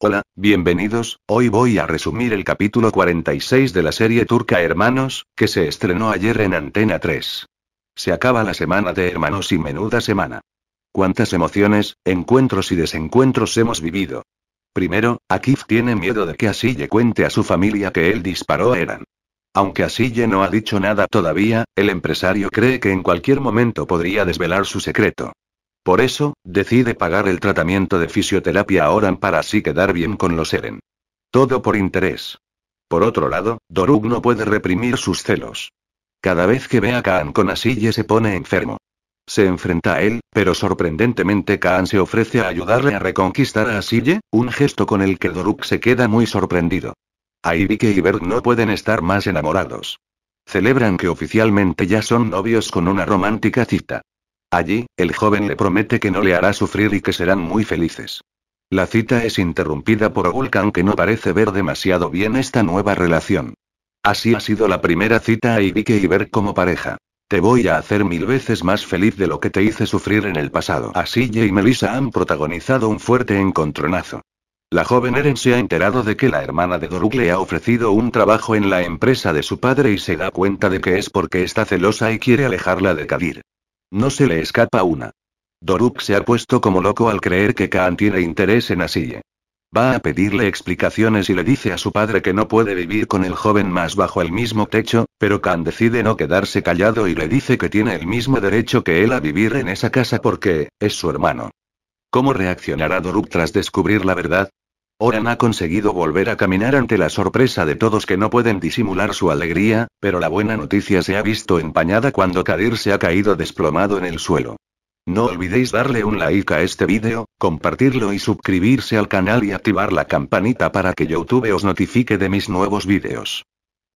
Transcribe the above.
Hola, bienvenidos, hoy voy a resumir el capítulo 46 de la serie turca Hermanos, que se estrenó ayer en Antena 3. Se acaba la semana de Hermanos y menuda semana. Cuántas emociones, encuentros y desencuentros hemos vivido. Primero, Akif tiene miedo de que Asille cuente a su familia que él disparó a Eran. Aunque Asille no ha dicho nada todavía, el empresario cree que en cualquier momento podría desvelar su secreto. Por eso, decide pagar el tratamiento de fisioterapia a Oran para así quedar bien con los Eren. Todo por interés. Por otro lado, Doruk no puede reprimir sus celos. Cada vez que ve a Kaan con Asille se pone enfermo. Se enfrenta a él, pero sorprendentemente Kaan se ofrece a ayudarle a reconquistar a Asille, un gesto con el que Doruk se queda muy sorprendido. Aibike y Berg no pueden estar más enamorados. Celebran que oficialmente ya son novios con una romántica cita. Allí, el joven le promete que no le hará sufrir y que serán muy felices. La cita es interrumpida por Vulcan que no parece ver demasiado bien esta nueva relación. Así ha sido la primera cita a Ibike y ver como pareja. Te voy a hacer mil veces más feliz de lo que te hice sufrir en el pasado. Así y Melissa han protagonizado un fuerte encontronazo. La joven Eren se ha enterado de que la hermana de Doruk le ha ofrecido un trabajo en la empresa de su padre y se da cuenta de que es porque está celosa y quiere alejarla de Kadir. No se le escapa una. Doruk se ha puesto como loco al creer que Khan tiene interés en Asille. Va a pedirle explicaciones y le dice a su padre que no puede vivir con el joven más bajo el mismo techo, pero Khan decide no quedarse callado y le dice que tiene el mismo derecho que él a vivir en esa casa porque, es su hermano. ¿Cómo reaccionará Doruk tras descubrir la verdad? Oran ha conseguido volver a caminar ante la sorpresa de todos que no pueden disimular su alegría, pero la buena noticia se ha visto empañada cuando Kadir se ha caído desplomado en el suelo. No olvidéis darle un like a este vídeo, compartirlo y suscribirse al canal y activar la campanita para que YouTube os notifique de mis nuevos vídeos.